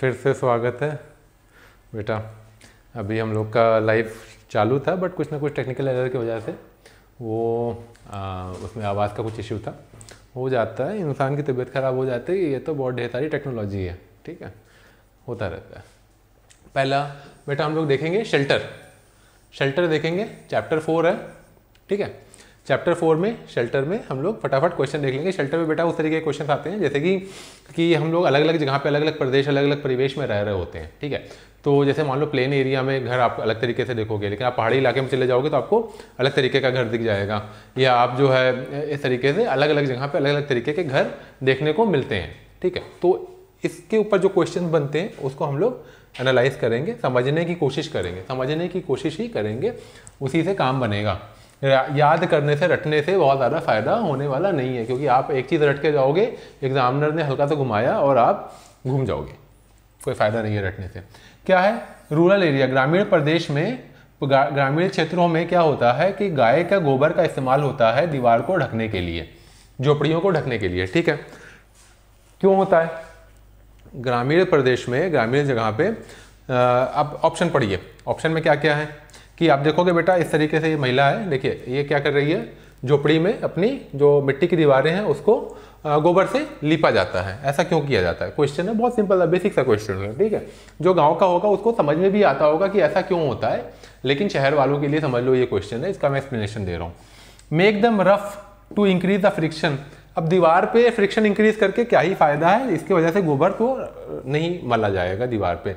फिर से स्वागत है बेटा अभी हम लोग का लाइव चालू था बट कुछ ना कुछ टेक्निकल एरर की वजह से वो आ, उसमें आवाज़ का कुछ इश्यू था हो जाता है इंसान की तबीयत ख़राब हो जाती है ये तो बहुत ढेर सारी टेक्नोलॉजी है ठीक है होता रहता है पहला बेटा हम लोग देखेंगे शेल्टर शेल्टर देखेंगे चैप्टर फोर है ठीक है चैप्टर फोर में शेल्टर में हम लोग फटाफट क्वेश्चन देख लेंगे शेल्टर में बेटा उस तरीके के क्वेश्चन आते हैं जैसे कि कि हम लोग अलग अलग जगह पे अलग अलग प्रदेश अलग अलग परिवेश में रह रहे होते हैं ठीक है तो जैसे मान लो प्लेन एरिया में घर आप अलग तरीके से देखोगे लेकिन आप पहाड़ी इलाके में चले जाओगे तो आपको अलग तरीके का घर दिख जाएगा या आप जो है इस तरीके से अलग अलग जगह पर अलग अलग तरीके के घर देखने को मिलते हैं ठीक है तो इसके ऊपर जो क्वेश्चन बनते हैं उसको हम लोग एनालाइज करेंगे समझने की कोशिश करेंगे समझने की कोशिश ही करेंगे उसी से काम बनेगा याद करने से रटने से बहुत ज़्यादा फ़ायदा होने वाला नहीं है क्योंकि आप एक चीज़ रट के जाओगे एग्जामिनर ने हल्का सा घुमाया और आप घूम जाओगे कोई फ़ायदा नहीं है रटने से क्या है रूरल एरिया ग्रामीण प्रदेश में ग्रामीण क्षेत्रों में क्या होता है कि गाय का गोबर का इस्तेमाल होता है दीवार को ढकने के लिए झोपड़ियों को ढकने के लिए ठीक है क्यों होता है ग्रामीण प्रदेश में ग्रामीण जगह पे आप ऑप्शन पढ़िए ऑप्शन में क्या क्या है कि आप देखोगे बेटा इस तरीके से ये महिला है देखिए ये क्या कर रही है झोपड़ी में अपनी जो मिट्टी की दीवारें हैं उसको गोबर से लीपा जाता है ऐसा क्यों किया जाता है क्वेश्चन है बहुत सिंपल है बेसिक सा क्वेश्चन है ठीक है जो गांव का होगा उसको समझ में भी आता होगा कि ऐसा क्यों होता है लेकिन शहर वालों के लिए समझ लो ये क्वेश्चन है इसका मैं एक्सप्लेनेशन दे रहा हूँ make them rough to increase the friction अब दीवार पे फ्रिक्शन इंक्रीज करके क्या ही फायदा है इसकी वजह से गोबर तो नहीं मला जाएगा दीवार पे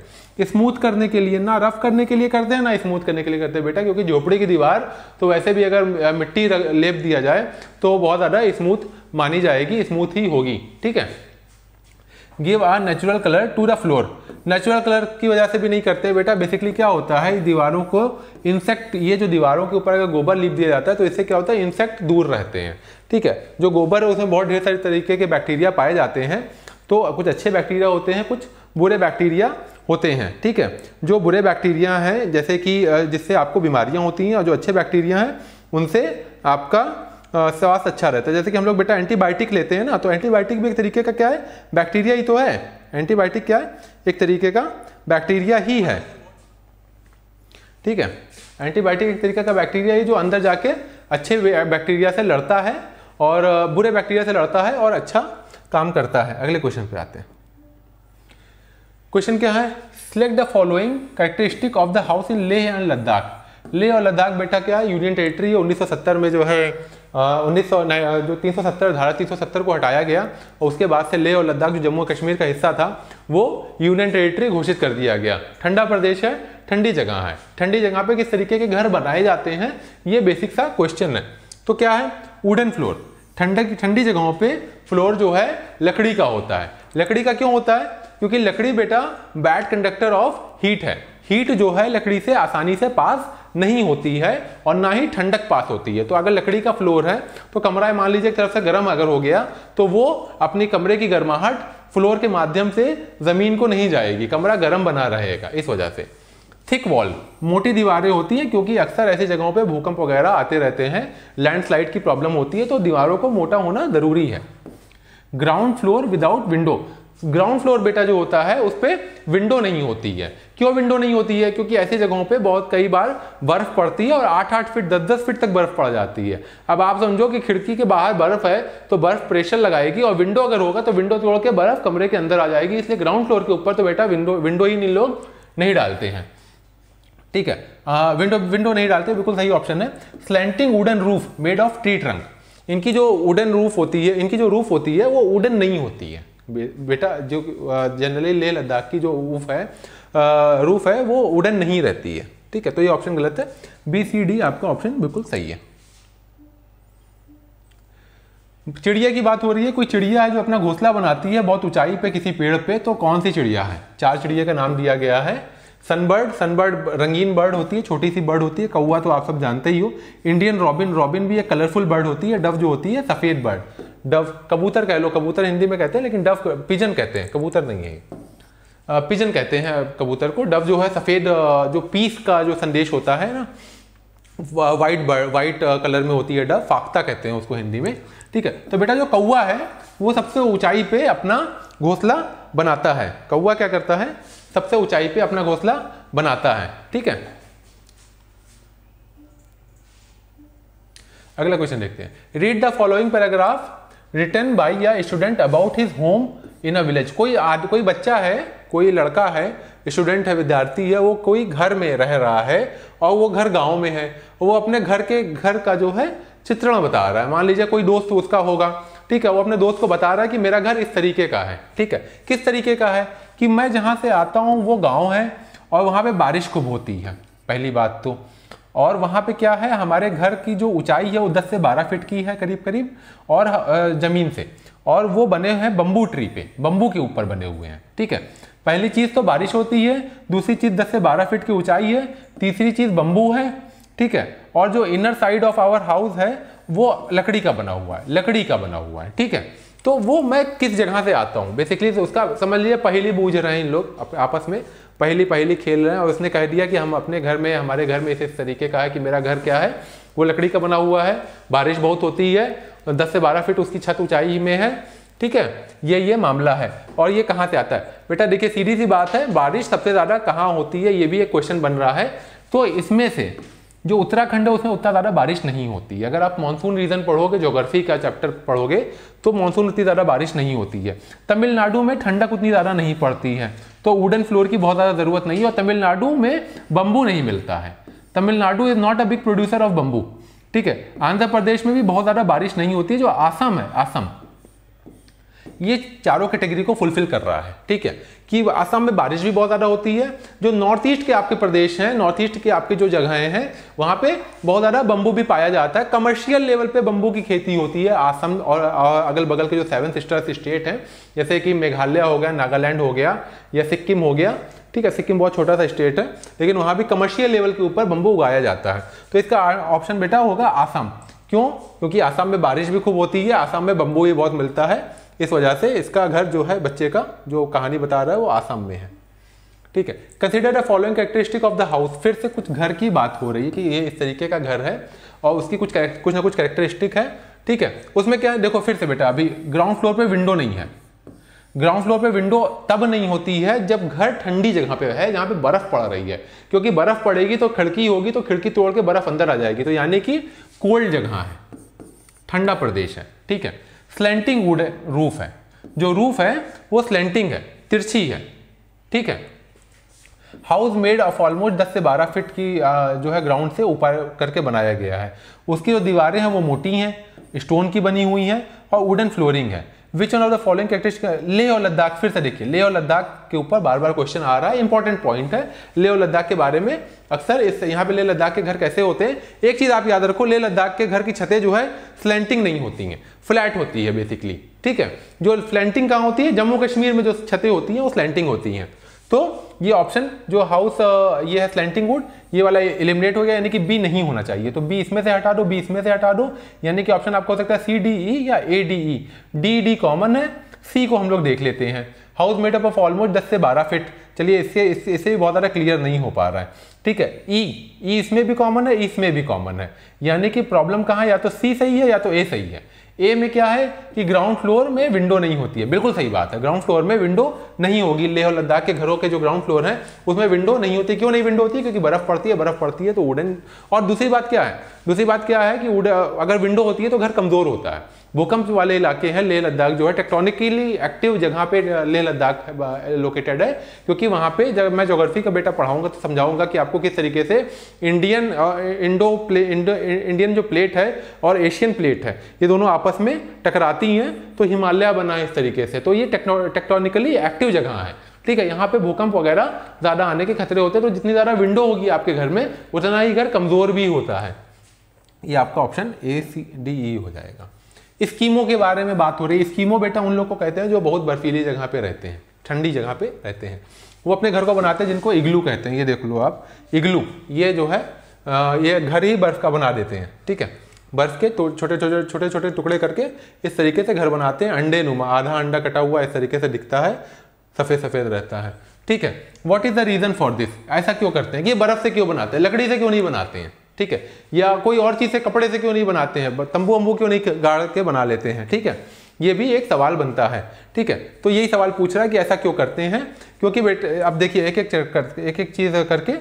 स्मूथ करने के लिए ना रफ करने के लिए करते हैं ना स्मूथ करने के लिए करते हैं बेटा क्योंकि झोपड़ी की दीवार तो वैसे भी अगर मिट्टी लेप दिया जाए तो बहुत ज़्यादा स्मूथ मानी जाएगी स्मूथ ही होगी ठीक है give a natural colour to the floor natural colour की वजह से भी नहीं करते बेटा बेसिकली क्या होता है दीवारों को इंसेक्ट ये जो दीवारों के ऊपर अगर गोबर लिप दिया जाता है तो इससे क्या होता है इंसेक्ट दूर रहते हैं ठीक है जो गोबर है उसमें बहुत ढेर सारे तरीके के बैक्टीरिया पाए जाते हैं तो कुछ अच्छे बैक्टीरिया होते हैं कुछ बुरे बैक्टीरिया होते हैं ठीक है जो बुरे बैक्टीरिया हैं जैसे कि जिससे आपको बीमारियाँ होती हैं और जो अच्छे बैक्टीरिया हैं उनसे आपका स्वास्थ्य अच्छा रहता है जैसे कि हम लोग बेटा एंटीबायोटिक लेते हैं ना तो एंटीबायोटिक भी एक तरीके का क्या है बैक्टीरिया ही तो है एंटीबायोटिक क्या है एक तरीके का बैक्टीरिया ही है ठीक है एंटीबायोटिक एक तरीके का बैक्टीरिया ही जो अंदर जाके अच्छे बैक्टीरिया से लड़ता है और बुरे बैक्टीरिया से लड़ता है और अच्छा काम करता है अगले क्वेश्चन पे आते हैं क्वेश्चन क्या है select the following characteristic of the house in Leh and Ladakh Leh और लद्दाख बेटा क्या है यूनियन टेरिटरी 1970 में जो है उन्नीस सौ जो 370 धारा 370 को हटाया गया और उसके बाद से लेह और लद्दाख जो जम्मू कश्मीर का हिस्सा था वो यूनियन टेरिटरी घोषित कर दिया गया ठंडा प्रदेश है ठंडी जगह है ठंडी जगह पे किस तरीके के घर बनाए जाते हैं ये बेसिक सा क्वेश्चन है तो क्या है वुडन फ्लोर ठंड ठंडी जगहों पे फ्लोर जो है लकड़ी का होता है लकड़ी का क्यों होता है क्योंकि लकड़ी बेटा बैड कंडक्टर ऑफ हीट है हीट जो है लकड़ी से आसानी से पास नहीं होती है और ना ही ठंडक पास होती है तो अगर लकड़ी का फ्लोर है तो कमरा मान लीजिए एक तरफ से गर्म अगर हो गया तो वो अपने कमरे की गर्माहट फ्लोर के माध्यम से ज़मीन को नहीं जाएगी कमरा गर्म बना रहेगा इस वजह से थिक वॉल मोटी दीवारें होती हैं क्योंकि अक्सर ऐसी जगहों पे भूकंप वगैरह आते रहते हैं लैंडस्लाइड की प्रॉब्लम होती है तो दीवारों को मोटा होना ज़रूरी है ground floor without window ground floor बेटा जो होता है उस पर विंडो नहीं होती है क्यों विंडो नहीं होती है क्योंकि ऐसी जगहों पे बहुत कई बार बर्फ पड़ती है और आठ आठ फीट दस दस फीट तक बर्फ पड़ जाती है अब आप समझो कि खिड़की के बाहर बर्फ है तो बर्फ प्रेशर लगाएगी और विंडो अगर होगा तो विंडो तोड़ के बर्फ कमरे के अंदर आ जाएगी इसलिए ग्राउंड फ्लोर के ऊपर तो बेटा विंडो विंडो ही नहीं लोग नहीं डालते हैं ठीक है आ, विंडो विंडो नहीं डालते बिल्कुल सही ऑप्शन है slanting wooden roof made of tree trunk इनकी जो वुडन रूफ होती है इनकी जो रूफ होती है वो वुडन नहीं होती है बेटा जो जनरली लेह लद्दाख की जो ऊफ है रूफ है वो उड़न नहीं रहती है ठीक है तो ये ऑप्शन गलत है बी सी डी आपका ऑप्शन बिल्कुल सही है चिड़िया की बात हो रही है कोई चिड़िया है जो अपना घोंसला बनाती है बहुत ऊंचाई पे किसी पेड़ पे तो कौन सी चिड़िया है चार चिड़िया का नाम दिया गया है सनबर्ड सनबर्ड रंगीन बर्ड होती है छोटी सी बर्ड होती है कौआ तो आप सब जानते ही हो इंडियन रॉबिन रॉबिन भी एक कलरफुल बर्ड होती है डव जो होती है सफ़ेद बर्ड डव कबूतर कह लो कबूतर हिंदी में कहते हैं लेकिन डव पिजन कहते हैं कबूतर नहीं है पिजन कहते हैं कबूतर को डव जो है सफ़ेद जो पीस का जो संदेश होता है ना वाइट बर्ड वाइट कलर में होती है डव फाख्ता कहते हैं उसको हिंदी में ठीक है तो बेटा जो कौआ है वो सबसे ऊंचाई पे अपना घोंसला बनाता है कौआ क्या करता है सबसे ऊंचाई पे अपना घोंसला बनाता है ठीक है अगला क्वेश्चन देखते हैं read the following paragraph written by या student about his home in a village कोई आद कोई बच्चा है कोई लड़का है स्टूडेंट है विद्यार्थी है वो कोई घर में रह रहा है और वो घर गांव में है वो अपने घर के घर का जो है चित्रण बता रहा है मान लीजिए कोई दोस्त उसका होगा ठीक है वो अपने दोस्त को बता रहा है कि मेरा घर इस तरीके का है ठीक है किस तरीके का है कि मैं जहाँ से आता हूँ वो गाँव है और वहाँ पर बारिश खूब होती है पहली बात तो और वहाँ पे क्या है हमारे घर की जो ऊंचाई है वो 10 से 12 फीट की है करीब करीब और ज़मीन से और वो बने हैं बम्बू ट्री पे बम्बू के ऊपर बने हुए हैं ठीक है पहली चीज़ तो बारिश होती है दूसरी चीज़ 10 से 12 फीट की ऊंचाई है तीसरी चीज़ बम्बू है ठीक है और जो inner side of our house है वो लकड़ी का बना हुआ है लकड़ी का बना हुआ है ठीक है तो वो मैं किस जगह से आता हूँ बेसिकली तो उसका समझ लीजिए पहली बूझ रहे हैं इन लोग आपस में पहली पहली खेल रहे हैं और उसने कह दिया कि हम अपने घर में हमारे घर में इस इस तरीके का है कि मेरा घर क्या है वो लकड़ी का बना हुआ है बारिश बहुत होती है दस से बारह फीट उसकी छत ऊंचाई में है ठीक है ये ये मामला है और ये कहाँ से आता है बेटा देखिए सीधी सी बात है बारिश सबसे ज़्यादा कहाँ होती है ये भी एक क्वेश्चन बन रहा है तो इसमें से जो उत्तराखंड है उसमें उतना ज़्यादा बारिश नहीं होती है अगर आप मानसून रीजन पढ़ोगे जोग्राफी का चैप्टर पढ़ोगे तो मानसून उतनी ज़्यादा बारिश नहीं होती है तमिलनाडु में ठंडक उतनी ज़्यादा नहीं पड़ती है तो वुडन फ्लोर की बहुत ज़्यादा ज़रूरत नहीं है और तमिलनाडु में बम्बू नहीं मिलता है Tamil Nadu is not a big producer of bamboo ठीक है आंध्र प्रदेश में भी बहुत ज़्यादा बारिश नहीं होती है जो आसम है आसम ये चारों कैटेगरी को फुलफिल कर रहा है ठीक है कि असम में बारिश भी बहुत ज़्यादा होती है जो नॉर्थ ईस्ट के आपके प्रदेश हैं नॉर्थ ईस्ट के आपके जो जगहें हैं वहाँ पे बहुत ज़्यादा बम्बू भी पाया जाता है कमर्शियल लेवल पे बम्बू की खेती होती है आसम और, अगल बगल के जो सेवन सिस्टर्स स्टेट हैं जैसे कि मेघालय हो गया नागालैंड हो गया या सिक्किम हो गया ठीक है सिक्किम बहुत छोटा सा स्टेट है लेकिन वहाँ भी कमर्शियल लेवल के ऊपर बम्बू उगाया जाता है तो इसका ऑप्शन बेटा होगा आसाम क्यों क्योंकि आसाम में बारिश भी खूब होती है आसाम में बम्बू भी बहुत मिलता है इस वजह से इसका घर जो है बच्चे का जो कहानी बता रहा है वो आसाम में है ठीक है consider the following characteristic of the house फिर से कुछ घर की बात हो रही है कि ये इस तरीके का घर है और उसकी कुछ कुछ ना कुछ कैरेक्टरिस्टिक है ठीक है उसमें क्या है देखो फिर से बेटा अभी ग्राउंड फ्लोर पे विंडो नहीं है ग्राउंड फ्लोर पे विंडो तब नहीं होती है जब घर ठंडी जगह पे है जहाँ पे बर्फ पड़ रही है क्योंकि बर्फ पड़ेगी तो खिड़की होगी तो खिड़की तोड़ के बर्फ अंदर आ जाएगी तो यानी कि कोल्ड जगह है ठंडा प्रदेश है ठीक है स्लेंटिंग वुड रूफ है जो रूफ है वो स्लेंटिंग है तिरछी है ठीक है हाउस मेड ऑफ ऑलमोस्ट 10 से 12 फीट की जो है ग्राउंड से ऊपर करके बनाया गया है उसकी जो दीवारें हैं वो मोटी हैं स्टोन की बनी हुई हैं और वुडन फ्लोरिंग है which one of the following characteristic Leh और लद्दाख फिर से देखिए ले और लद्दाख के ऊपर बार बार क्वेश्चन आ रहा है इंपॉर्टेंट पॉइंट है ले और लद्दाख के बारे में अक्सर इस यहाँ पे ले लद्दाख के घर कैसे होते हैं एक चीज़ आप याद रखो ले लद्दाख के घर की छतें जो है स्लेंटिंग नहीं होती हैं फ्लैट होती है बेसिकली ठीक है जो फ्लैंटिंग कहाँ होती है जम्मू कश्मीर में जो छतें होती हैं वो स्लेंटिंग होती हैं तो ये ऑप्शन जो हाउस uh, ये है स्लेंटिंग वुड ये वाला इलिमिनेट हो गया यानी कि बी नहीं होना चाहिए तो बी इसमें से हटा दो बी इसमें से हटा दो यानी कि ऑप्शन आपको हो सकता है सी डी ई या A D E D D common है सी को हम लोग देख लेते हैं हाउस मेटअप ऑफ ऑलमोस्ट दस से बारह फिट चलिए इससे, इससे भी बहुत ज़्यादा क्लियर नहीं हो पा रहा है ठीक है ई e, ई e इसमें भी कॉमन है e इसमें भी कॉमन है यानी कि प्रॉब्लम कहाँ या तो सी सही है या तो ए सही है ए में क्या है कि ग्राउंड फ्लोर में विंडो नहीं होती है बिल्कुल सही बात है ग्राउंड फ्लोर में विंडो नहीं होगी लेह और लद्दाख के घरों के जो ग्राउंड फ्लोर है उसमें विंडो नहीं होती क्यों नहीं विंडो होती क्योंकि बर्फ पड़ती है बर्फ पड़ती है तो वुडन और दूसरी बात क्या है दूसरी बात क्या है कि अगर विंडो होती है तो घर कमजोर होता है भूकंप वाले इलाके हैं लेह लद्दाख जो है टेक्टोनिकली एक्टिव जगह पे लेह लद्दाख लोकेटेड है क्योंकि वहाँ पे जब मैं जोग्राफी का बेटा पढ़ाऊंगा तो समझाऊंगा कि आपको किस तरीके से Indian Indo play Indo Indian जो प्लेट है और एशियन प्लेट है ये दोनों आपस में टकराती हैं तो हिमालय बना है इस तरीके से तो ये टेक्टोनिकली एक्टिव जगह है ठीक है यहाँ पे भूकंप वगैरह ज़्यादा आने के खतरे होते हैं तो जितनी ज़्यादा विंडो होगी आपके घर में उतना ही घर कमज़ोर भी होता है ये आपका ऑप्शन ए सी डी ई हो जाएगा स्कीमों के बारे में बात हो रही है स्कीमो बेटा उन लोग को कहते हैं जो बहुत बर्फीली जगह पे रहते हैं ठंडी जगह पे रहते हैं वो अपने घर को बनाते हैं जिनको इग्लू कहते हैं ये देख लो आप इग्लू ये जो है ये घर ही बर्फ का बना देते हैं ठीक है बर्फ के तो छोटे छोटे छोटे छोटे टुकड़े करके इस तरीके से घर बनाते हैं अंडे नुमा आधा अंडा कटा हुआ इस तरीके से दिखता है सफ़ेद सफ़ेद रहता है ठीक है what is the reason for this ऐसा क्यों करते हैं ये बर्फ़ से क्यों बनाते हैं लकड़ी से क्यों नहीं बनाते हैं ठीक है या कोई और चीज़ से कपड़े से क्यों नहीं बनाते हैं तंबू अम्बू क्यों नहीं गाड़ के बना लेते हैं ठीक है ये भी एक सवाल बनता है ठीक है तो यही सवाल पूछ रहा है कि ऐसा क्यों करते हैं क्योंकि बेटे अब देखिए एक एक कर, एक एक चीज़ करके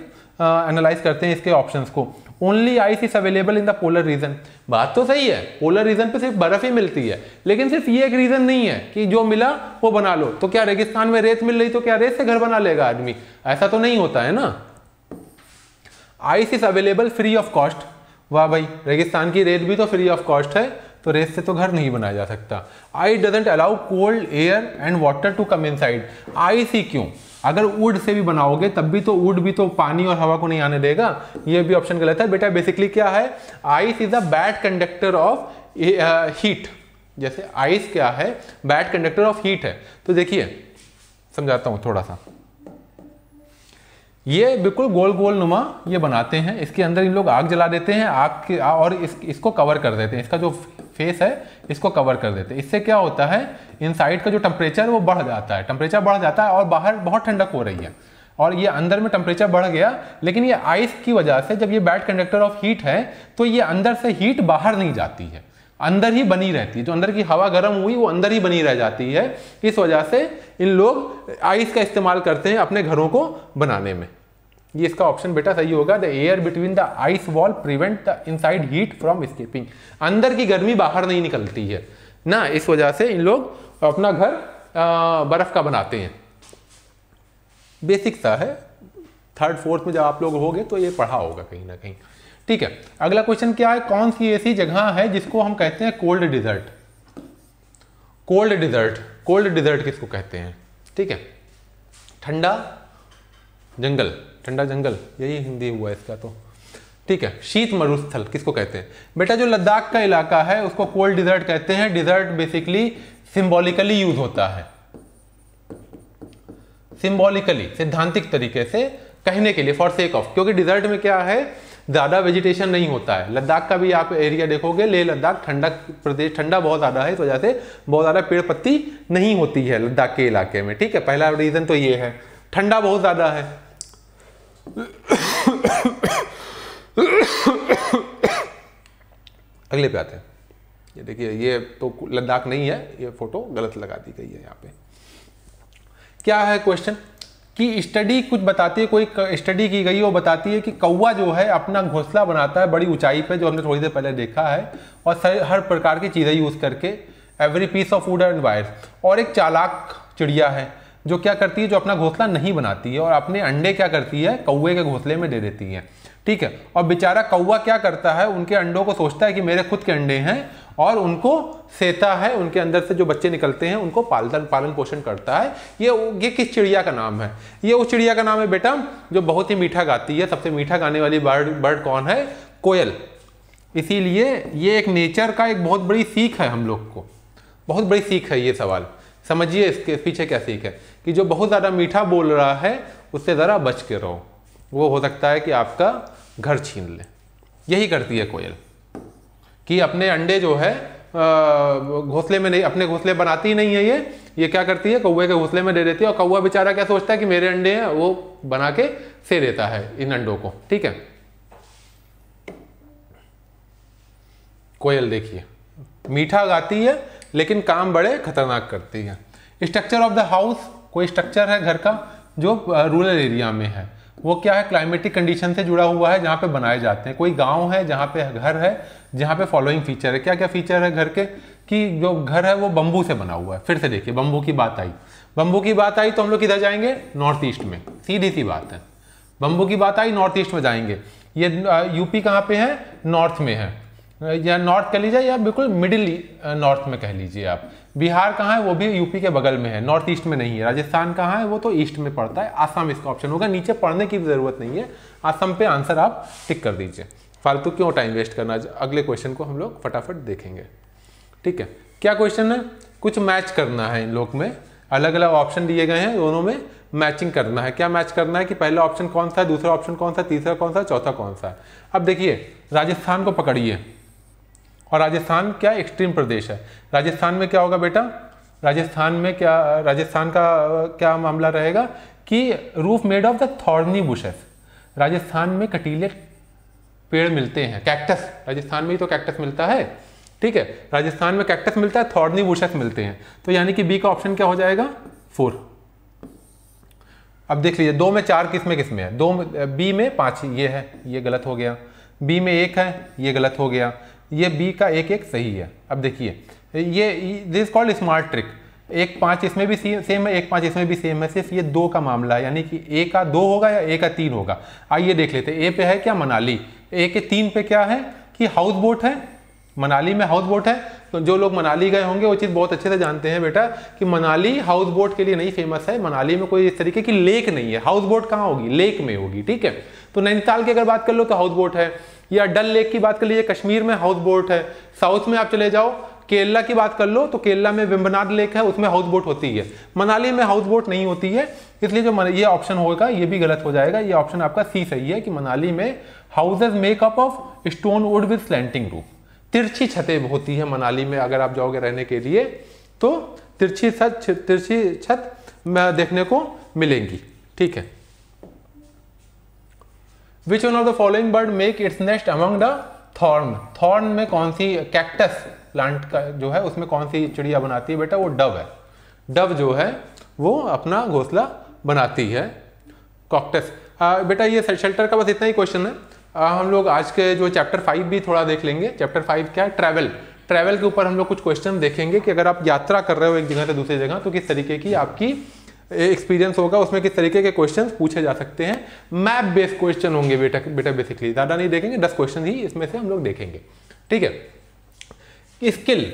एनालाइज करते हैं इसके ऑप्शंस को only ice is available in the polar region बात तो सही है पोलर रीजन पे सिर्फ बर्फ ही मिलती है लेकिन सिर्फ ये एक रीजन नहीं है कि जो मिला वो बना लो तो क्या रेगिस्तान में रेत मिल रही तो क्या रेत से घर बना लेगा आदमी ऐसा तो नहीं होता है ना ice is available free of cost वाह भाई रेगिस्तान की रेत भी तो फ्री ऑफ कॉस्ट है तो रेत से तो घर नहीं बनाया जा सकता it doesn't allow cold air and water to come inside ice ही क्यों अगर वुड से भी बनाओगे तब भी तो वुड भी तो पानी और हवा को नहीं आने देगा ये भी ऑप्शन गलत है बेटा बेसिकली क्या है ice is a bad conductor of heat जैसे आइस क्या है बैड कंडक्टर ऑफ हीट है तो देखिए समझाता हूँ थोड़ा सा ये बिल्कुल गोल गोल नुमा ये बनाते हैं इसके अंदर इन लोग आग जला देते हैं आग के और इस इसको कवर कर देते हैं इसका जो फेस है इसको कवर कर देते हैं इससे क्या होता है इनसाइड का जो टेम्परेचर वो बढ़ जाता है टेम्परेचर बढ़ जाता है और बाहर बहुत ठंडक हो रही है और ये अंदर में टेम्परेचर बढ़ गया लेकिन ये आइस की वजह से जब ये बैड कंडक्टर ऑफ हीट है तो ये अंदर से हीट बाहर नहीं जाती है अंदर ही बनी रहती है जो अंदर की हवा गर्म हुई वो अंदर ही बनी रह जाती है इस वजह से इन लोग आइस का इस्तेमाल करते हैं अपने घरों को बनाने में ये इसका ऑप्शन बेटा सही होगा the air between the ice wall prevent the inside heat from escaping अंदर की गर्मी बाहर नहीं निकलती है ना इस वजह से इन लोग अपना घर बर्फ का बनाते हैं बेसिक सा है थर्ड फोर्थ में जब आप लोग होगे तो ये पढ़ा होगा कहीं ना कहीं ठीक है अगला क्वेश्चन क्या है कौन सी ऐसी जगह है जिसको हम कहते हैं cold desert cold desert cold desert किसको कहते हैं ठीक है ठंडा जंगल ठंडा जंगल यही हिंदी हुआ इसका तो ठीक है शीत मरुस्थल किसको कहते हैं बेटा जो लद्दाख का इलाका है उसको कोल्ड डिजर्ट कहते हैं डिजर्ट बेसिकली सिंबॉलिकली यूज होता है सिंबॉलिकली सिद्धांतिक तरीके से कहने के लिए फॉर सेक ऑफ क्योंकि डिजर्ट में क्या है ज़्यादा वेजिटेशन नहीं होता है लद्दाख का भी आप एरिया देखोगे ले लद्दाख ठंडा प्रदेश ठंडा बहुत ज़्यादा है इस वजह से बहुत ज़्यादा पेड़ पत्ती नहीं होती है लद्दाख के इलाके में ठीक है पहला रीज़न तो ये है ठंडा बहुत ज़्यादा है अगले पे आते हैं ये देखिए ये तो लद्दाख नहीं है ये फोटो गलत लगा दी गई है यहाँ पे क्या है क्वेश्चन कि स्टडी कुछ बताती है कोई स्टडी की गई वो बताती है कि कौवा जो है अपना घोंसला बनाता है बड़ी ऊंचाई पे जो हमने थोड़ी देर पहले देखा है और हर प्रकार की चीज़ें यूज़ करके every piece of food and wire और एक चालाक चिड़िया है जो क्या करती है जो अपना घोंसला नहीं बनाती है और अपने अंडे क्या करती है कौए के घोंसले में दे देती है ठीक है और बेचारा कौवा क्या करता है उनके अंडों को सोचता है कि मेरे खुद के अंडे हैं और उनको सेता है उनके अंदर से जो बच्चे निकलते हैं उनको पालन पालन पोषण करता है ये ये किस चिड़िया का नाम है ये उस चिड़िया का नाम है बेटा जो बहुत ही मीठा गाती है सबसे मीठा गाने वाली बर्ड बर्ड कौन है कोयल इसीलिए ये एक नेचर का एक बहुत बड़ी सीख है हम लोग को बहुत बड़ी सीख है ये सवाल समझिए इसके पीछे क्या सीख है कि जो बहुत ज़्यादा मीठा बोल रहा है उससे ज़रा बच के रहो वो हो सकता है कि आपका घर छीन ले यही करती है कोयल कि अपने अंडे जो है घोंसले में नहीं अपने घोंसले बनाती नहीं है ये ये क्या करती है कौए के घोंसले में दे देती है और कौआ बेचारा क्या सोचता है कि मेरे अंडे हैं वो बना के से देता है इन अंडों को ठीक है कोयल देखिए मीठा गाती है लेकिन काम बड़े खतरनाक करती है स्ट्रक्चर ऑफ द हाउस कोई स्ट्रक्चर है घर का जो रूरल एरिया में है वो क्या है क्लाइमेटिक कंडीशन से जुड़ा हुआ है जहाँ पे बनाए जाते हैं कोई गांव है जहाँ पे घर है जहाँ पे फॉलोइंग फीचर है क्या क्या फीचर है घर के कि जो घर है वो बम्बू से बना हुआ है फिर से देखिए बम्बू की बात आई बम्बू की बात आई तो हम लोग किधर जाएंगे नॉर्थ ईस्ट में सीधी सी बात है बम्बू की बात आई नॉर्थ ईस्ट में जाएंगे ये यूपी कहाँ पे है नॉर्थ में है या नॉर्थ कह लीजिए या बिल्कुल मिडिल नॉर्थ में कह लीजिए आप बिहार कहाँ है वो भी यूपी के बगल में है नॉर्थ ईस्ट में नहीं है राजस्थान कहाँ है वो तो ईस्ट में पड़ता है आसाम इसका ऑप्शन होगा नीचे पढ़ने की जरूरत नहीं है आसाम पे आंसर आप टिक कर दीजिए फालतू क्यों टाइम वेस्ट करना अगले क्वेश्चन को हम लोग फटाफट देखेंगे ठीक है क्या क्वेश्चन है कुछ मैच करना है इन लोग में अलग अलग ऑप्शन दिए गए हैं दोनों में मैचिंग करना है क्या मैच करना है कि पहला ऑप्शन कौन सा है दूसरा ऑप्शन कौन सा तीसरा कौन सा चौथा कौन सा है अब देखिए राजस्थान को पकड़िए और राजस्थान क्या एक्सट्रीम प्रदेश है राजस्थान में क्या होगा बेटा राजस्थान में क्या राजस्थान का क्या मामला रहेगा कि roof made of the thorny bushes Rajasthan में कटीले पेड़ मिलते हैं कैक्टस राजस्थान में ही तो कैक्टस मिलता है ठीक है राजस्थान में कैक्टस मिलता है थॉर्नी बुशेस मिलते हैं तो यानी कि बी का ऑप्शन क्या हो जाएगा फोर अब देख लीजिए दो में चार किसमें किसमें है दो में बी में पांच ये है ये गलत हो गया बी में एक है ये गलत हो गया ये बी का एक एक सही है अब देखिए ये दिस कॉल्ड स्मार्ट ट्रिक एक पाँच इसमें भी सेम है एक पाँच इसमें भी सेम है सिर्फ ये दो का मामला है यानी कि ए का दो होगा या ए का तीन होगा आइए देख लेते ए पे है क्या मनाली ए के तीन पे क्या है कि हाउस बोट है मनाली में हाउस बोट है तो जो लोग मनाली गए होंगे वो चीज़ बहुत अच्छे से जानते हैं बेटा कि मनाली हाउस बोट के लिए नहीं फेमस है मनाली में कोई इस तरीके की लेक नहीं है हाउस बोट कहाँ होगी लेक में होगी ठीक है तो नैनीताल की अगर बात कर लो तो हाउस बोट है या डल लेक की बात कर लीजिए कश्मीर में हाउस बोट है साउथ में आप चले जाओ केरला की बात कर लो तो केरला में विम्बनाद लेक है उसमें हाउस बोट होती है मनाली में हाउस बोट नहीं होती है इसलिए जो ये ऑप्शन होगा ये भी गलत हो जाएगा ये ऑप्शन आपका सी सही है कि मनाली में houses made up of stone wood with slanting roof तिरछी छतें होती है मनाली में अगर आप जाओगे रहने के लिए तो तिरछी छत तिरछी छत देखने को मिलेंगी ठीक है which one of the following bird make its nest among the thorn thorn में कौन सी कैक्टस प्लांट का जो है उसमें कौन सी चिड़िया बनाती है बेटा वो डव है डव जो है वो अपना घोंसला बनाती है कॉक्टस बेटा ये शेल्टर का बस इतना ही क्वेश्चन है आ, हम लोग आज के जो चैप्टर फाइव भी थोड़ा देख लेंगे चैप्टर फाइव क्या है ट्रैवल ट्रैवल के ऊपर हम लोग कुछ क्वेश्चन देखेंगे कि अगर आप यात्रा कर रहे हो एक जगह से दूसरी जगह तो किस तरीके की आपकी एक्सपीरियंस होगा उसमें किस तरीके के क्वेश्चन पूछे जा सकते हैं मैप बेस्ड क्वेश्चन होंगे बेटा बेटा बेसिकली ज़्यादा नहीं देखेंगे दस क्वेश्चन ही इसमें से हम लोग देखेंगे ठीक है स्किल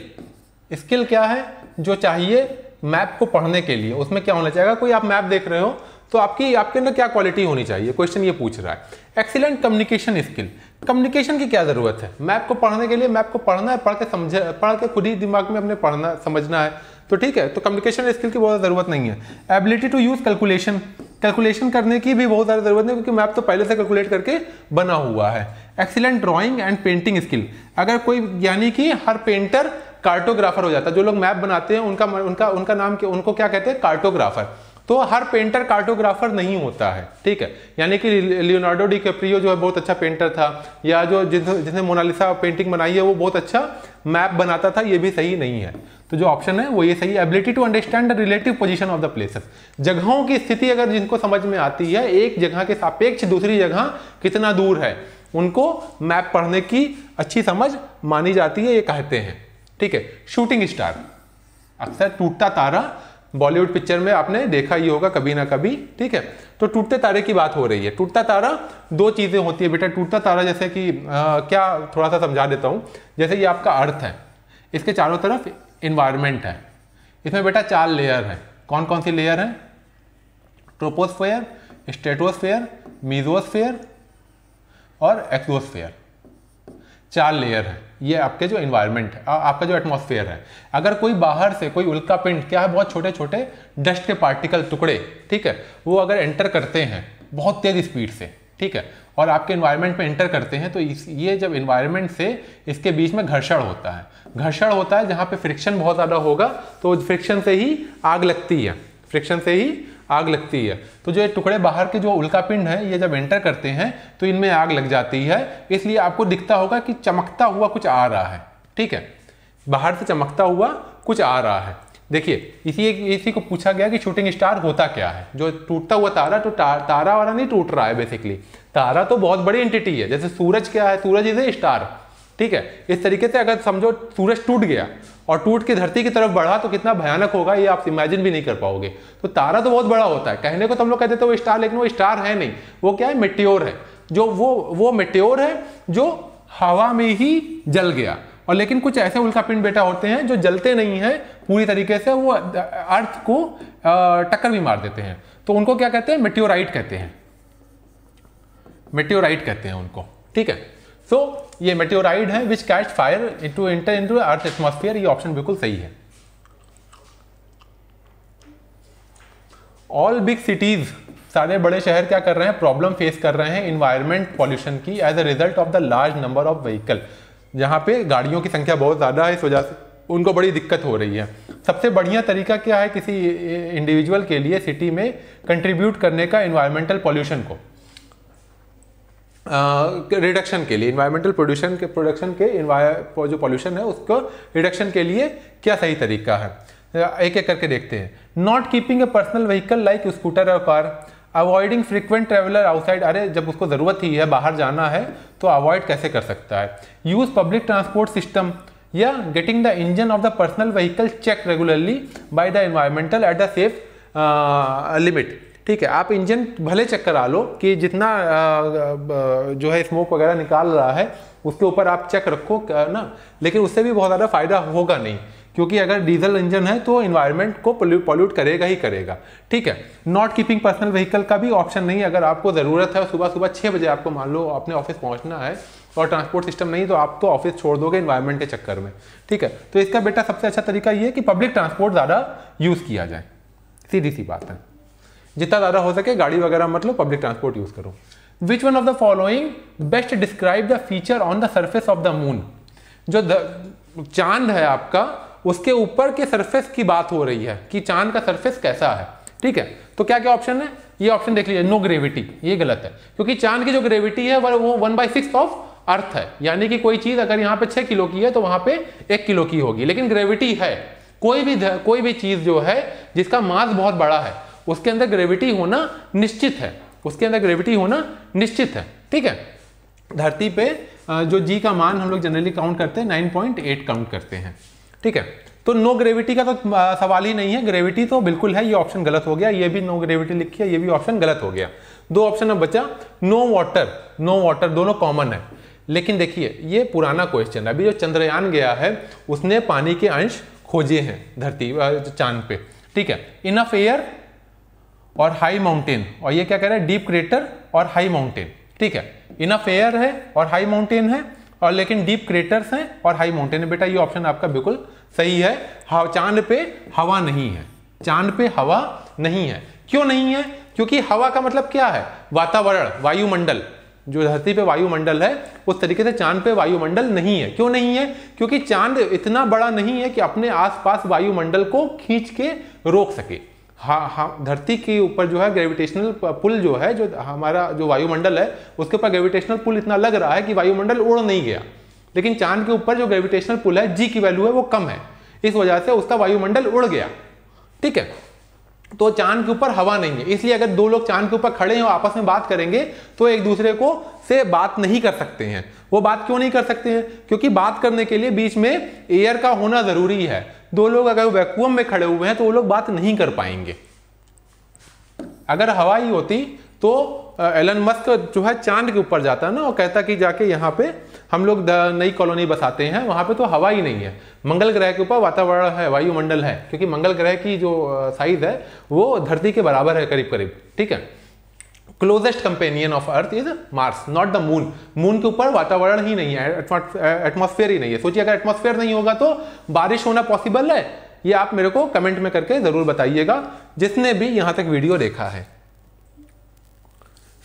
स्किल क्या है जो चाहिए मैप को पढ़ने के लिए उसमें क्या होना चाहिए कोई आप मैप देख रहे हो तो आपकी आपके अंदर क्या क्वालिटी होनी चाहिए क्वेश्चन ये पूछ रहा है एक्सीलेंट कम्युनिकेशन स्किल कम्युनिकेशन की क्या जरूरत है मैप को पढ़ने के लिए मैप को पढ़ना है पढ़ के समझ पढ़ के खुद ही दिमाग में अपने पढ़ना समझना है तो ठीक है तो कम्युनिकेशन स्किल की बहुत ज़रूरत नहीं है ability to use calculation calculation करने की भी बहुत ज़्यादा ज़रूरत नहीं क्योंकि मैप तो पहले से कैलकुलेट करके बना हुआ है excellent drawing and painting skill अगर कोई यानी कि हर पेंटर कार्टोग्राफर हो जाता है जो लोग मैप बनाते हैं उनका उनका उनका नाम उनको क्या कहते हैं कार्टोग्राफर तो हर पेंटर कार्टोग्राफर नहीं होता है ठीक है यानी कि लियोनार्डो डी कैप्रियो जो है बहुत अच्छा पेंटर था या जो जिसने जिसने मोनालिसा पेंटिंग बनाई है वो बहुत अच्छा मैप बनाता था ये भी सही नहीं है तो जो ऑप्शन है वो ये सही है ability to understand the relative position of the places जगहों की स्थिति अगर जिनको समझ में आती है एक जगह के सापेक्ष दूसरी जगह कितना दूर है उनको मैप पढ़ने की अच्छी समझ मानी जाती है ये कहते हैं ठीक है शूटिंग स्टार अक्सर टूटता तारा बॉलीवुड पिक्चर में आपने देखा ही होगा कभी ना कभी ठीक है तो टूटते तारे की बात हो रही है टूटता तारा दो चीज़ें होती है बेटा टूटता तारा जैसे कि आ, क्या थोड़ा सा समझा देता हूँ जैसे ये आपका अर्थ है इसके चारों तरफ इन्वायरमेंट है इसमें बेटा चार लेयर हैं कौन कौन सी लेयर हैं ट्रोपोस्फेयर स्टेटोस्फेयर मीजोस्फेयर और एक्सोस्फेयर चार लेयर है ये आपके जो इन्वायरमेंट है आपका जो एटमोस्फेयर है अगर कोई बाहर से कोई उल्का पिंड क्या है बहुत छोटे छोटे डस्ट के पार्टिकल टुकड़े ठीक है वो अगर एंटर करते हैं बहुत तेज स्पीड से ठीक है और आपके इन्वायरमेंट में इंटर करते हैं तो इस ये जब इन्वायरमेंट से इसके बीच में घर्षण होता है घर्षण होता है जहाँ पे फ्रिक्शन बहुत ज़्यादा होगा तो फ्रिक्शन से ही आग लगती है फ्रिक्शन से ही आग लगती है तो जो ये टुकड़े बाहर के जो उल्का पिंड है ये जब एंटर करते हैं तो इनमें आग लग जाती है इसलिए आपको दिखता होगा कि चमकता हुआ कुछ आ रहा है ठीक है बाहर से चमकता हुआ कुछ आ रहा है देखिए इसी एक इसी को पूछा गया कि शूटिंग स्टार होता क्या है जो टूटता हुआ तारा तो तार, तारा वाला नहीं टूट रहा है बेसिकली तारा तो बहुत बड़ी एंटिटी है जैसे सूरज क्या है सूरज इज ए स्टार ठीक है इस तरीके से अगर समझो सूरज टूट गया और टूट के धरती की तरफ बढ़ा तो कितना भयानक होगा ये आप इमेजिन भी नहीं कर पाओगे तो तारा तो बहुत बड़ा होता है कहने को तो हम लोग कहते थे तो वो स्टार लेकिन वो स्टार है नहीं वो क्या है मेट्योर है जो वो वो मेट्योर है जो हवा में ही जल गया और लेकिन कुछ ऐसे उल्कापिंड बेटा होते हैं जो जलते नहीं हैं पूरी तरीके से वो अर्थ को टक्कर भी मार देते हैं तो उनको क्या कहते हैं मेट्योराइट कहते हैं मेट्योराइट कहते हैं उनको ठीक है सो so, ये मेट्योराइड है which catch fire into inter into earth atmosphere ये ऑप्शन बिल्कुल सही है ऑल बिग सिटीज सारे बड़े शहर क्या कर रहे हैं प्रॉब्लम फेस कर रहे हैं इन्वायरमेंट पॉल्यूशन की as a result of the large number of vehicle जहाँ पे गाड़ियों की संख्या बहुत ज़्यादा है इस वजह से उनको बड़ी दिक्कत हो रही है सबसे बढ़िया तरीका क्या है किसी इंडिविजुअल के लिए सिटी में कंट्रीब्यूट करने का इन्वायरमेंटल पॉल्यूशन को रिडक्शन के लिए इन्वायरमेंटल प्रोड्यूशन के प्रोडक्शन के जो पॉल्यूशन है उसको रिडक्शन के लिए क्या सही तरीका है एक एक करके देखते हैं not keeping a personal vehicle like scooter और car avoiding frequent traveller outside अरे जब उसको ज़रूरत ही है बाहर जाना है तो अवॉइड कैसे कर सकता है यूज़ पब्लिक ट्रांसपोर्ट सिस्टम या getting the engine of the personal vehicle check regularly by the environmental at the safe limit ठीक है आप इंजन भले चेक करा लो कि जितना uh, uh, जो है स्मोक वगैरह निकाल रहा है उसके ऊपर आप चेक रखो ना लेकिन उससे भी बहुत ज़्यादा फायदा होगा नहीं क्योंकि अगर डीजल इंजन है तो इन्वायरमेंट को पॉल्यूट करेगा ही करेगा ठीक है नॉट कीपिंग पर्सनल व्हीकल का भी ऑप्शन नहीं है अगर आपको ज़रूरत है सुबह सुबह छः बजे आपको मान लो अपने ऑफिस पहुंचना है और ट्रांसपोर्ट सिस्टम नहीं तो आप तो ऑफिस छोड़ दोगे इन्वायरमेंट के चक्कर में ठीक है तो इसका बेटा सबसे अच्छा तरीका ये है कि पब्लिक ट्रांसपोर्ट ज़्यादा यूज़ किया जाए सीधी सी बात है जितना ज़्यादा हो सके गाड़ी वगैरह मतलब पब्लिक ट्रांसपोर्ट यूज़ करो which one of the following best describe the feature on the surface of the moon जो चांद है आपका उसके ऊपर के सरफेस की बात हो रही है कि चांद का सरफेस कैसा है ठीक है तो क्या क्या ऑप्शन है ये ऑप्शन देख लीजिए नो ग्रेविटी ये गलत है क्योंकि चांद की जो ग्रेविटी है वो one by six of earth है यानी कि कोई चीज अगर यहाँ पे छह किलो की है तो वहां पे एक किलो की होगी लेकिन ग्रेविटी है कोई भी कोई भी चीज जो है जिसका मास बहुत बड़ा है उसके अंदर ग्रेविटी होना निश्चित है उसके अंदर ग्रेविटी होना निश्चित है ठीक है धरती पे जो जी का मान हम लोग जनरली काउंट करते हैं 9.8 काउंट करते हैं ठीक है तो नो ग्रेविटी का तो सवाल ही नहीं है ग्रेविटी तो बिल्कुल है ये ऑप्शन गलत हो गया ये भी नो ग्रेविटी लिखी है ये भी ऑप्शन गलत हो गया दो ऑप्शन अब बचा नो वाटर नो वाटर दोनों कॉमन है लेकिन देखिए ये पुराना क्वेश्चन है अभी जो चंद्रयान गया है उसने पानी के अंश खोजे हैं धरती चांद पे ठीक है इनफ एयर और हाई माउंटेन और ये क्या कह रहा है डीप क्रेटर और हाई माउंटेन ठीक है इनफ एयर है और हाई माउंटेन है और लेकिन डीप क्रेटर्स हैं और हाई माउंटेन है बेटा ये ऑप्शन आपका बिल्कुल सही है चांद पे हवा नहीं है चांद पे हवा नहीं है क्यों नहीं है क्योंकि हवा का मतलब क्या है वातावरण वायुमंडल जो धरती पे वायुमंडल है उस तरीके से चांद पे वायुमंडल नहीं है क्यों नहीं है क्योंकि चांद इतना बड़ा नहीं है कि अपने आसपास वायुमंडल को खींच के रोक सके हाँ हाँ धरती के ऊपर जो है ग्रेविटेशनल पुल जो है जो हमारा जो वायुमंडल है उसके ऊपर ग्रेविटेशनल पुल इतना लग रहा है कि वायुमंडल उड़ नहीं गया लेकिन चांद के ऊपर जो ग्रेविटेशनल पुल है जी की वैल्यू है वो कम है इस वजह से उसका वायुमंडल उड़ गया ठीक है तो चांद के ऊपर हवा नहीं है इसलिए अगर दो लोग चांद के ऊपर खड़े हैं और आपस में बात करेंगे तो एक दूसरे को से बात नहीं कर सकते हैं वो बात क्यों नहीं कर सकते हैं क्योंकि बात करने के लिए बीच में एयर का होना जरूरी है दो लोग अगर वैक्यूम में खड़े हुए हैं तो वो लोग बात नहीं कर पाएंगे अगर हवा ही होती तो एलन मस्क जो है चांद के ऊपर जाता है ना और कहता कि जाके यहाँ पे हम लोग नई कॉलोनी बसाते हैं वहाँ पे तो हवा ही नहीं है मंगल ग्रह के ऊपर वातावरण है वायुमंडल है क्योंकि मंगल ग्रह की जो साइज है वो धरती के बराबर है करीब करीब ठीक है closest companion of earth is Mars not the moon moon के ऊपर वातावरण ही नहीं है एटमोस्फेयर ही नहीं है सोचिए अगर एटमोस्फेयर नहीं होगा तो बारिश होना पॉसिबल है ये आप मेरे को कमेंट में करके जरूर बताइएगा जिसने भी यहां तक वीडियो देखा है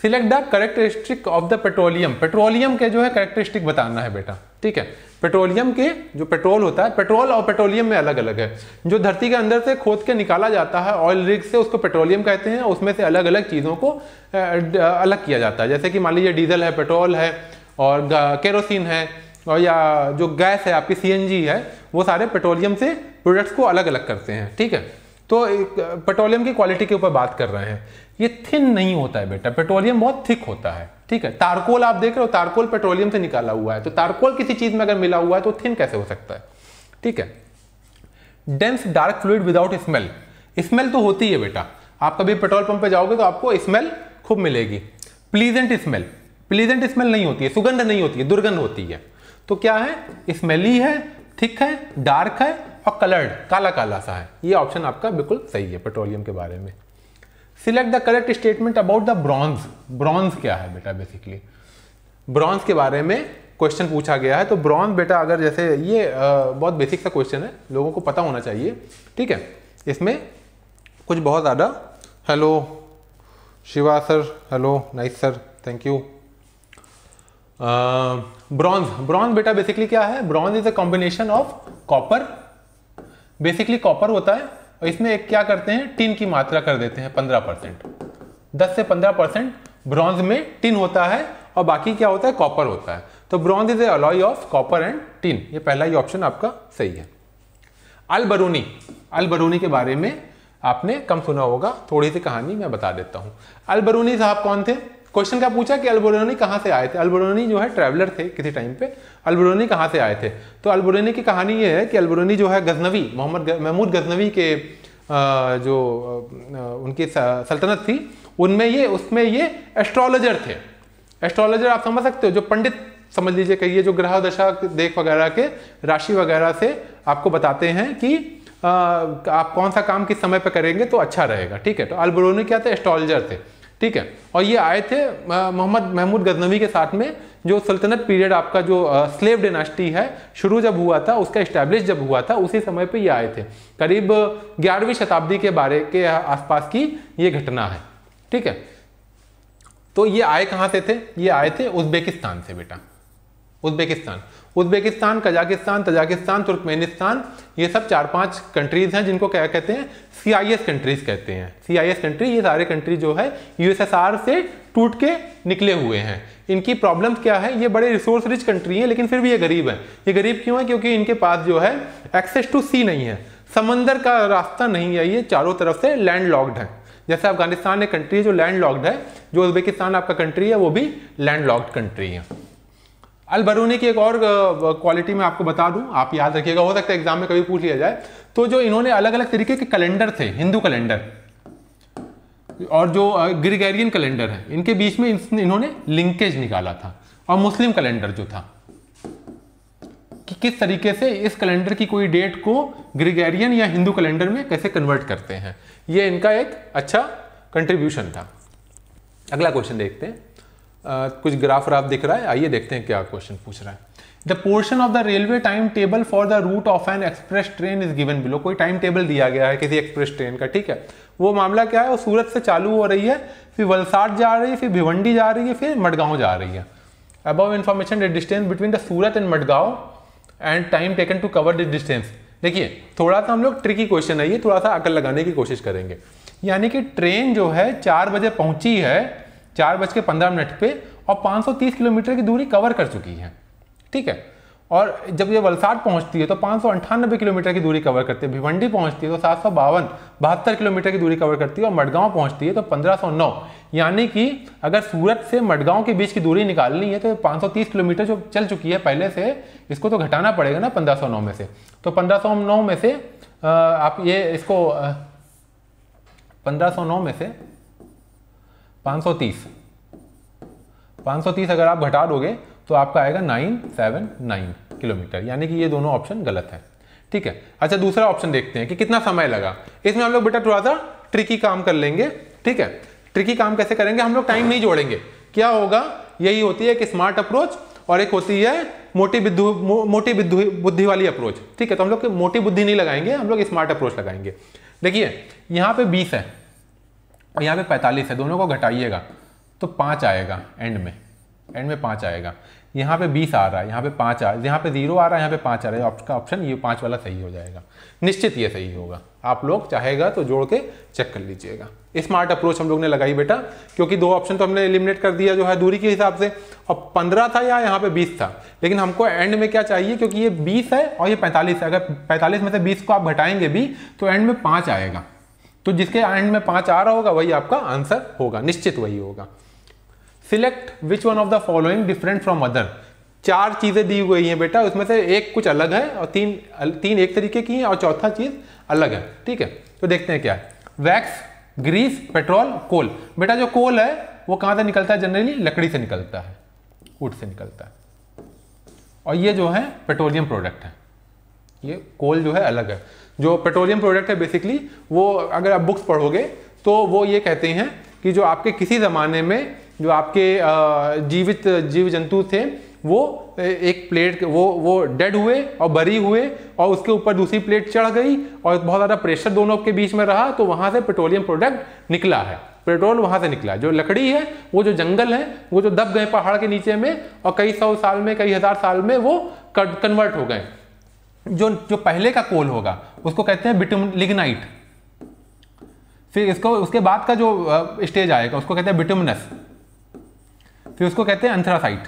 select the characteristic of the petroleum petroleum के जो है करेक्टरिस्टिक बताना है बेटा ठीक है पेट्रोलियम के जो पेट्रोल होता है पेट्रोल और पेट्रोलियम में अलग अलग है जो धरती के अंदर से खोद के निकाला जाता है ऑयल रिग से उसको पेट्रोलियम कहते हैं उसमें से अलग अलग चीज़ों को अलग किया जाता है जैसे कि मान लीजिए डीजल है पेट्रोल है और केरोसिन है और या जो गैस है आपकी सी है वो सारे पेट्रोलियम से प्रोडक्ट्स को अलग अलग करते हैं ठीक है तो पेट्रोलियम की क्वालिटी के ऊपर बात कर रहे हैं ये थिन नहीं होता है बेटा पेट्रोलियम बहुत थिक होता है ठीक है तारकोल आप देख रहे हो तारकोल पेट्रोलियम से निकाला हुआ है तो तारकोल किसी चीज में अगर मिला हुआ है तो थिन कैसे हो सकता है ठीक है dense dark fluid without smell smell तो होती है बेटा आप कभी पेट्रोल पंप पे जाओगे तो आपको स्मेल खूब मिलेगी प्लीजेंट स्मेल प्लीजेंट स्मेल नहीं होती है सुगंध नहीं होती है दुर्गंध होती है तो क्या है स्मेली है थिक है डार्क है और कलर्ड काला काला सा है ये ऑप्शन आपका बिल्कुल सही है पेट्रोलियम के बारे में select the correct statement about the bronze bronze क्या है बेटा बेसिकली ब्रॉन्ज के बारे में क्वेश्चन पूछा गया है तो ब्रॉन्ज बेटा अगर जैसे ये बहुत बेसिक सा क्वेश्चन है लोगों को पता होना चाहिए ठीक है इसमें कुछ बहुत ज़्यादा hello Shiva sir hello nice sir thank you bronze bronze बेटा बेसिकली क्या है bronze is a combination of copper basically copper होता है और इसमें एक क्या करते हैं टिन की मात्रा कर देते हैं पंद्रह परसेंट दस से पंद्रह परसेंट ब्रॉन्ज में टिन होता है और बाकी क्या होता है कॉपर होता है तो bronze is a alloy of copper and tin ये पहला ही ऑप्शन आपका सही है अलबरूनी अलबरूनी के बारे में आपने कम सुना होगा थोड़ी सी कहानी मैं बता देता हूँ अलबरूनी साहब कौन थे क्वेश्चन क्या पूछा कि अल्बोरोनी कहाँ से आए थे अल्बोरोनी जो है ट्रैवलर थे किसी टाइम पे अल्बोरोनी कहाँ से आए थे तो अल्बोरोनी की कहानी ये है कि अल्बोरोनी जो है गजनवी मोहम्मद महमूद गजनवी के जो उनकी सल्तनत थी उनमें ये उसमें ये एस्ट्रोलॉजर थे एस्ट्रोलॉजर आप समझ सकते हो जो पंडित समझ लीजिए कहिए जो ग्रह दशा देख वगैरह के राशि वगैरह से आपको बताते हैं कि आप कौन सा काम किस समय पर करेंगे तो अच्छा रहेगा ठीक है तो अल्बरोनी क्या थे एस्ट्रोलॉजर थे ठीक है और ये आए थे मोहम्मद महमूद गजनवी के साथ में जो सल्तनत पीरियड आपका जो स्लेव डिनास्टी है शुरू जब हुआ था उसका इस्टेब्लिश जब हुआ था उसी समय पे ये आए थे करीब ग्यारहवीं शताब्दी के बारे के आसपास की ये घटना है ठीक है तो ये आए कहाँ से थे ये आए थे उज्बेकिस्तान से बेटा Uzbekistan Uzbekistan Kazakhstan Tajikistan Turkmenistan ये सब चार पांच कंट्रीज हैं जिनको क्या कहते हैं सी कंट्रीज कहते हैं सी कंट्री ये सारे कंट्री जो है यूएसएसआर से टूट के निकले हुए हैं इनकी प्रॉब्लम क्या है ये बड़े रिसोर्स रिच कंट्री हैं लेकिन फिर भी ये गरीब हैं ये गरीब क्यों है क्योंकि इनके पास जो है एक्सेस टू सी नहीं है समंदर का रास्ता नहीं है ये चारों तरफ से लैंड लॉक्ड है जैसे अफगानिस्तान एक कंट्री है जो लैंड लॉक्ड है जो उज्बेकिस्तान आपका कंट्री है वो भी लैंड लॉक्ड कंट्री है अलबरूनी की एक और क्वालिटी मैं आपको बता दूं आप याद रखिएगा हो सकता है एग्जाम में कभी पूछ लिया जाए तो जो इन्होंने अलग अलग तरीके के कैलेंडर थे हिंदू कैलेंडर और जो ग्रिगेरियन कैलेंडर है इनके बीच में इन्होंने लिंकेज निकाला था और मुस्लिम कैलेंडर जो था कि किस तरीके से इस कैलेंडर की कोई डेट को ग्रिगेरियन या हिंदू कैलेंडर में कैसे कन्वर्ट करते हैं ये इनका एक अच्छा कंट्रीब्यूशन था अगला क्वेश्चन देखते हैं कुछ ग्राफ राफ दिख रहा है आइए देखते हैं क्या क्वेश्चन पूछ रहा है the portion of the railway time table for the route of an express train is given below कोई टाइम टेबल दिया गया है किसी एक्सप्रेस ट्रेन का ठीक है वो मामला क्या है वो सूरत से चालू हो रही है फिर वलसाड जा रही है फिर भिवंडी जा रही है फिर मडगांव जा रही है above information the distance between the Surat and Madgaon and time taken to cover this distance देखिए थोड़ा सा हम लोग ट्रिकी क्वेश्चन है ये थोड़ा सा अकल लगाने की कोशिश करेंगे यानी कि ट्रेन जो है चार बजे पहुंची है चार बज के पंद्रह मिनट पे और 530 किलोमीटर की दूरी कवर कर चुकी है ठीक है और जब ये वलसाड पहुंचती है तो पाँच किलोमीटर की दूरी कवर करती है भिवंडी पहुंचती है तो सात सौ बावन किलोमीटर की दूरी कवर करती है और मडगांव पहुंचती है तो 1509 यानी कि अगर सूरत से मडगांव के बीच की दूरी निकालनी है तो 530 किलोमीटर जो चल चुकी है पहले से इसको तो घटाना पड़ेगा ना नौ में से तो नौ में से आप ये इसको नौ में से 530 तीस अगर आप घटा दोगे तो आपका आएगा 979 किलोमीटर यानी कि ये दोनों ऑप्शन गलत है ठीक है अच्छा दूसरा ऑप्शन देखते हैं कि कितना समय लगा इसमें हम लोग बेटा थोड़ा सा ट्रिकी काम कर लेंगे ठीक है ट्रिकी काम कैसे करेंगे हम लोग टाइम नहीं जोड़ेंगे क्या होगा यही होती है एक स्मार्ट अप्रोच और एक होती है मोटी बिद्धु मो, मोटी बिद्धु बुद्धि वाली अप्रोच ठीक है तो हम लोग मोटी बुद्धि नहीं लगाएंगे हम लोग स्मार्ट अप्रोच लगाएंगे देखिए यहाँ पे बीस है और यहाँ पे पैंतालीस है दोनों को घटाइएगा तो पाँच आएगा एंड में एंड में पाँच आएगा यहाँ पे बीस आ रहा है यहाँ पे पाँच आ यहाँ पे जीरो आ रहा है यहाँ पे पाँच आ रहा है आपका ऑप्शन ये पाँच वाला सही हो जाएगा निश्चित ये सही होगा आप लोग चाहेगा तो जोड़ के चेक कर लीजिएगा स्मार्ट अप्रोच हम लोग ने लगाई बेटा क्योंकि दो ऑप्शन तो हमने एलिमिनेट कर दिया जो है दूरी के हिसाब से और पंद्रह था या यहाँ पे बीस था लेकिन हमको एंड में क्या चाहिए क्योंकि ये बीस है और ये पैंतालीस है अगर पैंतालीस में से बीस को आप घटाएंगे भी तो एंड में पाँच आएगा तो जिसके एंड में पांच आ रहा होगा वही आपका आंसर होगा निश्चित वही होगा select which one of the following different from other चार चीजें दी हुई हैं बेटा उसमें से एक कुछ अलग है और तीन तीन एक तरीके की है और चौथा चीज अलग है ठीक है तो देखते हैं क्या है वैक्स ग्रीस पेट्रोल कोल बेटा जो कोल है वो कहाँ से निकलता है जनरली लकड़ी से निकलता है वुड से निकलता है और ये जो है पेट्रोलियम प्रोडक्ट है ये कोल जो है अलग है जो पेट्रोलियम प्रोडक्ट है बेसिकली वो अगर आप बुक्स पढ़ोगे तो वो ये कहते हैं कि जो आपके किसी ज़माने में जो आपके जीवित जीव जंतु थे वो एक प्लेट वो वो डेड हुए और बरी हुए और उसके ऊपर दूसरी प्लेट चढ़ गई और बहुत ज़्यादा प्रेशर दोनों के बीच में रहा तो वहाँ से पेट्रोलियम प्रोडक्ट निकला है पेट्रोल वहाँ से निकला जो लकड़ी है वो जो जंगल है वो जो दब गए पहाड़ के नीचे में और कई सौ साल में कई हज़ार साल में वो कन्वर्ट हो गए जो जो पहले का कोल होगा उसको कहते हैं बिटुम लिग्नाइट फिर इसको उसके बाद का जो स्टेज आएगा उसको कहते हैं बिटुमनस फिर उसको कहते हैं अंथ्रासाइट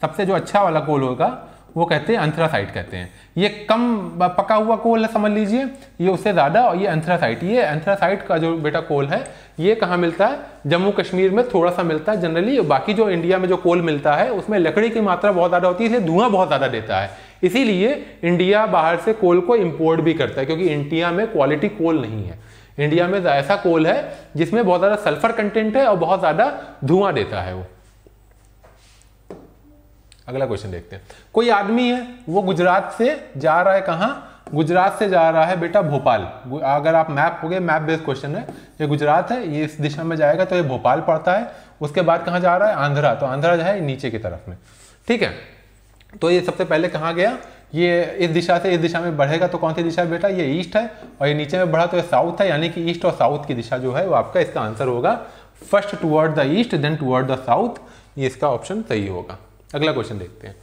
सबसे जो अच्छा वाला कोल होगा वो कहते हैं अंथ्रासाइट कहते हैं ये कम पका हुआ कोल है समझ लीजिए ये उससे ज़्यादा और ये अंथ्रासाइट ये अंथ्रासाइट का जो बेटा कोल है ये कहाँ मिलता है जम्मू कश्मीर में थोड़ा सा मिलता है जनरली बाकी जो इंडिया में जो कोल मिलता है उसमें लकड़ी की मात्रा बहुत ज़्यादा होती है इसलिए धुआं बहुत ज़्यादा देता है इसीलिए इंडिया बाहर से कोल को इंपोर्ट भी करता है क्योंकि इंडिया में क्वालिटी कोल नहीं है इंडिया में ऐसा कोल है जिसमें बहुत ज़्यादा सल्फर कंटेंट है और बहुत ज़्यादा धुआं देता है वो अगला क्वेश्चन देखते हैं कोई आदमी है वो गुजरात से जा रहा है कहां गुजरात से जा रहा है बेटा भोपाल अगर आप मैप हो गए मैप बेस्ड क्वेश्चन है ये गुजरात है ये इस दिशा में जाएगा तो ये भोपाल पड़ता है उसके बाद कहाँ जा रहा है आंध्रा तो आंध्रा जो है नीचे की तरफ में ठीक है तो ये सबसे पहले कहाँ गया ये इस दिशा से इस दिशा में बढ़ेगा तो कौन सी दिशा है बेटा ये ईस्ट है और ये नीचे में बढ़ा तो ये साउथ है यानी कि ईस्ट और साउथ की दिशा जो है वो आपका इसका आंसर होगा first toward the east then toward the south ये इसका ऑप्शन सही होगा अगला क्वेश्चन देखते हैं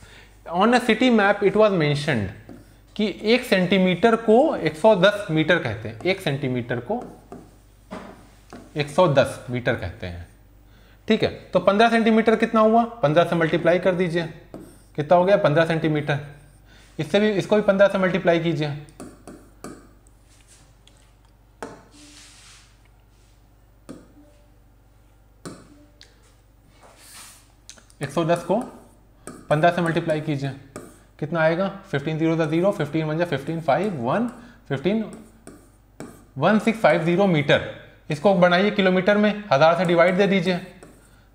on a city map it was mentioned कि एक सेंटीमीटर को 110 मीटर कहते हैं एक सेंटीमीटर को 110 मीटर कहते हैं ठीक है तो 15 सेंटीमीटर कितना हुआ 15 से मल्टीप्लाई कर दीजिए कितना हो गया पंद्रह सेंटीमीटर इससे भी इसको भी पंद्रह से मल्टीप्लाई कीजिए एक सौ दस को पंद्रह से मल्टीप्लाई कीजिए कितना आएगा फिफ्टीन जीरो दस जीरो फिफ्टीन वन जा fifteen five one fifteen one six five zero metre इसको बनाइए किलोमीटर में हज़ार से डिवाइड दे दीजिए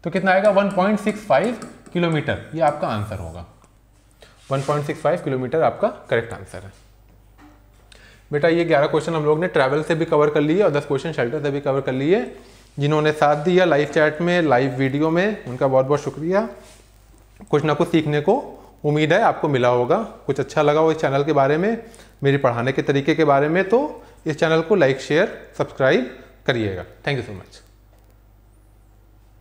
तो कितना आएगा one point six five kilometre ये आपका आंसर होगा 1.65 किलोमीटर आपका करेक्ट आंसर है बेटा ये 11 क्वेश्चन हम लोग ने ट्रैवल से भी कवर कर लिए और 10 क्वेश्चन शेल्टर से भी कवर कर लिए जिन्होंने साथ दिया लाइव चैट में लाइव वीडियो में उनका बहुत बहुत शुक्रिया कुछ ना कुछ सीखने को उम्मीद है आपको मिला होगा कुछ अच्छा लगा हो इस चैनल के बारे में मेरी पढ़ाने के तरीके के बारे में तो इस चैनल को लाइक शेयर सब्सक्राइब करिएगा थैंक यू सो मच